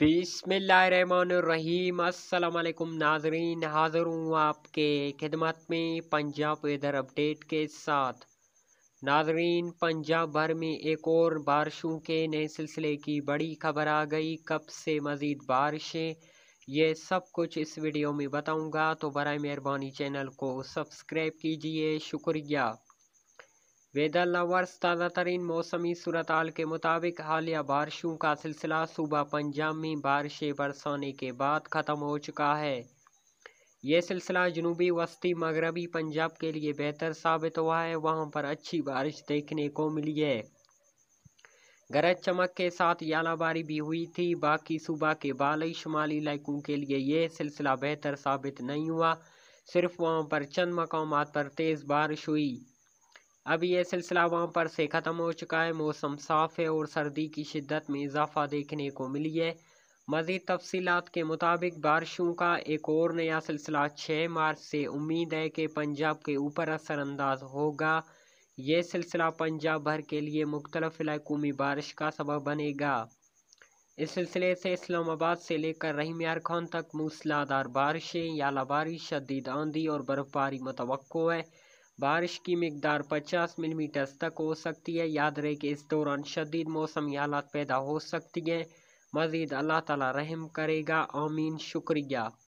बिसमीम अल्लाम नाजरीन हाज़िर हूँ आपके खिदमत में पंजाब वेदर अपडेट के साथ नाजरीन पंजाब भर में एक और बारिशों के नए सिलसिले की बड़ी खबर आ गई कब से मज़ीद बारिशें ये सब कुछ इस वीडियो में बताऊंगा तो बर मेहरबानी चैनल को सब्सक्राइब कीजिए शुक्रिया वेदर लवर्स ताज़ा तरीन मौसमी सूरतल के मुताबिक हालिया बारिशों का सिलसिला सूबा पंजाब में बारिशें बरसाने के बाद ख़त्म हो चुका है ये सिलसिला जनूबी वस्ती मगरबी पंजाब के लिए बेहतर साबित हुआ है वहाँ पर अच्छी बारिश देखने को मिली है गरज चमक के साथ यालाबारी भी हुई थी बाकी सूबा के बालई शुमाली इलाकों के लिए यह सिलसिला बेहतर साबित नहीं हुआ सिर्फ वहाँ पर चंद मकाम पर तेज़ बारिश हुई अब यह सिलसिला वहाँ पर से ख़त्म हो चुका है मौसम साफ़ है और सर्दी की शिद्दत में इजाफा देखने को मिली है मज़ीद तफसीत के मुताबिक बारिशों का एक और नया सिलसिला छः मार्च से उम्मीद है कि पंजाब के ऊपर असरानंदाज होगा ये सिलसिला पंजाब भर के लिए मुख्तलफ इलाकों में बारिश का सबब बनेगा इस सिलसिले से इस्लामाबाद से लेकर रहीम यार खान तक मूसलाधार बारिशें याला बारिश शदीद आंधी और बर्फ़बारी मुतव है बारिश की मकदार 50 मिलीमीटर तक हो सकती है याद रहे कि इस दौरान शदीद मौसमी हालात पैदा हो सकती हैं मज़ीद अल्लाह ताला रहम करेगा आमीन शुक्रिया